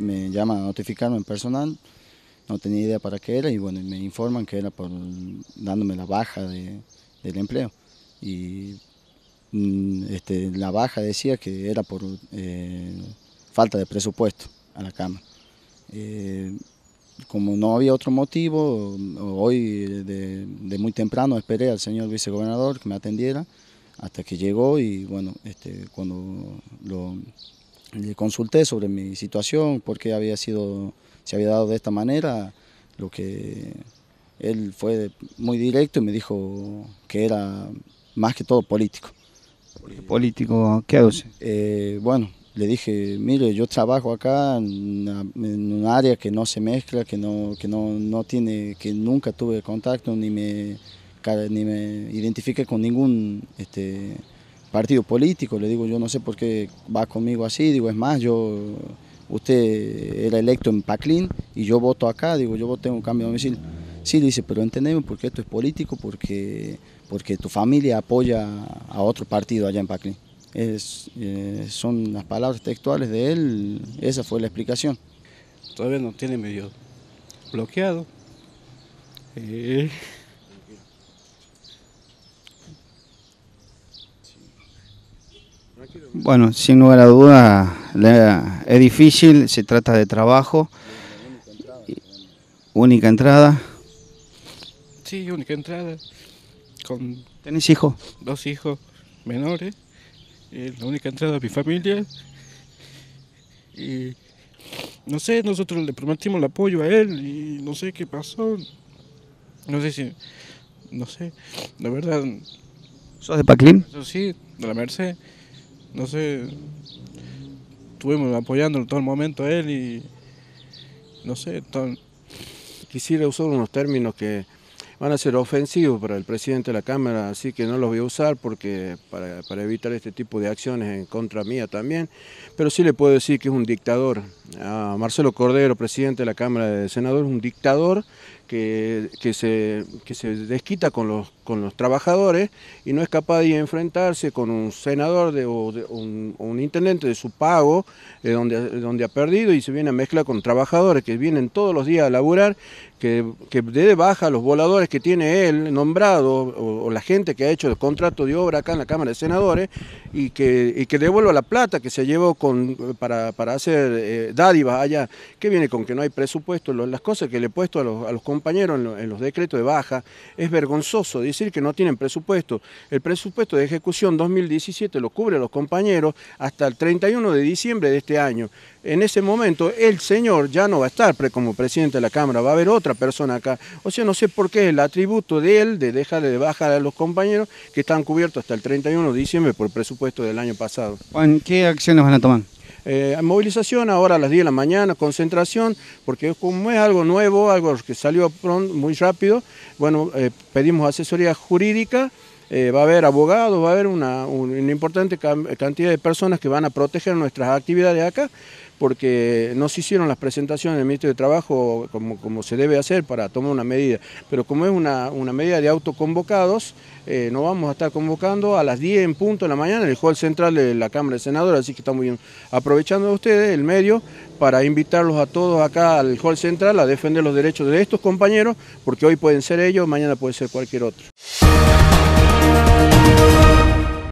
me llaman a notificarme en personal, no tenía idea para qué era y bueno, me informan que era por dándome la baja del empleo. Y mm, este, la baja decía que era por eh, falta de presupuesto a la cama. Eh, como no había otro motivo, hoy de, muy temprano esperé al señor vicegobernador que me atendiera hasta que llegó y bueno, este, cuando lo le consulté sobre mi situación, por qué había sido, se había dado de esta manera, lo que él fue muy directo y me dijo que era más que todo político. Eh, ¿Político qué hace? Eh, bueno, le dije, mire, yo trabajo acá en, un área que no se mezcla, que no, que no, no tiene, que nunca tuve contacto ni me, ni me identifique con ningún este, partido político, le digo yo no sé por qué va conmigo así, digo es más, yo usted era electo en Paclín y yo voto acá, digo yo voté un cambio de domicilio. Sí, dice, pero entendemos porque esto es político, porque, porque tu familia apoya a otro partido allá en Paclín. Eh, son las palabras textuales de él, esa fue la explicación. Todavía no tiene medio bloqueado. Eh... Bueno, sin lugar a duda es difícil, se trata de trabajo. Única entrada. Sí, única entrada. Con ¿Tenés hijos? Dos hijos menores. la única entrada de mi familia. no sé, nosotros le prometimos el apoyo a él y no sé qué pasó. No sé si, no sé, la verdad. ¿Sos de Paclín? sí, de la Merced no sé, estuvimos en todo el momento a él y no sé, quisiera usar unos términos que van a ser ofensivos para el presidente de la Cámara, así que no los voy a usar porque para, para evitar este tipo de acciones en contra mía también, pero sí le puedo decir que es un dictador. A ah, Marcelo Cordero, presidente de la Cámara de Senadores, un dictador que, se, se desquita con los, con los trabajadores y no es capaz de enfrentarse con un senador de, o, un, intendente de su pago, eh, donde, donde ha perdido y se viene a mezclar con trabajadores que vienen todos los días a laburar, que, que de baja los voladores que tiene él nombrado o la gente que ha hecho el contrato de obra acá en la Cámara de Senadores y que, y que devuelva la plata que se llevó con, para, hacer eh, dádivas allá. que viene con que no hay presupuesto? las cosas que le he puesto a los, compañeros en los, decretos de baja es vergonzoso decir que no tienen presupuesto. El presupuesto de ejecución 2017 lo cubre a los compañeros hasta el 31 de diciembre de este año. En ese momento el señor ya no va a estar como presidente de la Cámara, va a haber otra persona acá. O sea, no sé por qué el atributo de él de dejar de bajar a los compañeros que están cubiertos hasta el 31 de diciembre por presupuesto puesto del año pasado. ¿qué acciones van a tomar? Eh, movilización ahora a las 10 de la mañana, concentración, porque como es algo nuevo, algo que salió muy rápido, bueno, eh, pedimos asesoría jurídica eh, va a haber abogados, va a haber una, importante cantidad de personas que van a proteger nuestras actividades acá, porque no se hicieron las presentaciones del Ministerio de Trabajo como, como se debe hacer para tomar una medida. Pero como es una, una medida de autoconvocados, eh, nos vamos a estar convocando a las 10 en punto de la mañana en el hall central de la Cámara de Senadores, así que estamos bien aprovechando ustedes el medio para invitarlos a todos acá al hall central a defender los derechos de estos compañeros, porque hoy pueden ser ellos, mañana puede ser cualquier otro.